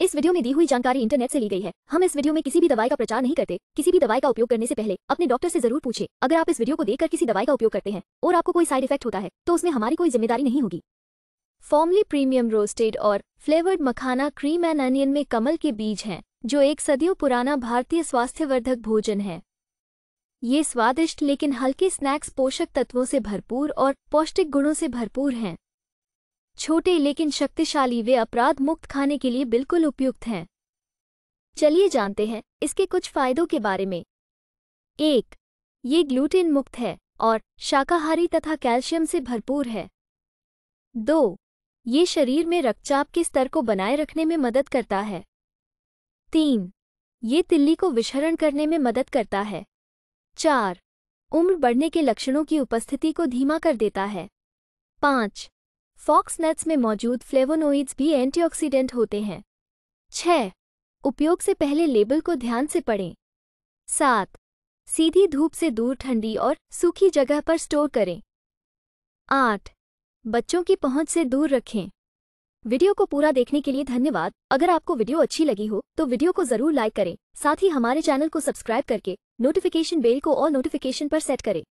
इस वीडियो में दी हुई जानकारी इंटरनेट से ली गई है हम इस वीडियो में किसी भी दवाई का प्रचार नहीं करते किसी भी दवाई का उपयोग करने से पहले अपने डॉक्टर से जरूर पूछे अगर आप इस वीडियो को देखकर किसी दवाई का उपयोग करते हैं और आपको कोई साइड इफेक्ट होता है तो उसमें हमारी कोई जिम्मेदारी नहीं होगी फॉर्मली प्रीमियम रोस्टेड और flavoured makhana cream and onion में कमल के बीज हैं जो एक सदियों पुराना भारतीय स्वास्थ्यवर्धक भोजन है ये स्वादिष्ट लेकिन हल्के स्नैक्स पोषक तत्वों से भरपूर और पौष्टिक गुणों से भरपूर हैं छोटे लेकिन शक्तिशाली वे अपराध मुक्त खाने के लिए बिल्कुल उपयुक्त हैं चलिए जानते हैं इसके कुछ फायदों के बारे में एक ये ग्लूटेन मुक्त है और शाकाहारी तथा कैल्शियम से भरपूर है दो ये शरीर में रक्तचाप के स्तर को बनाए रखने में मदद करता है तीन ये तिल्ली को विशरण करने में मदद करता है चार उम्र बढ़ने के लक्षणों की उपस्थिति को धीमा कर देता है पाँच फॉक्स नट्स में मौजूद फ्लेवोनोइड्स भी एंटीऑक्सीडेंट होते हैं छह उपयोग से पहले लेबल को ध्यान से पढ़ें सात सीधी धूप से दूर ठंडी और सूखी जगह पर स्टोर करें आठ बच्चों की पहुंच से दूर रखें वीडियो को पूरा देखने के लिए धन्यवाद अगर आपको वीडियो अच्छी लगी हो तो वीडियो को जरूर लाइक करें साथ ही हमारे चैनल को सब्सक्राइब करके नोटिफिकेशन बेल को और नोटिफिकेशन पर सेट करें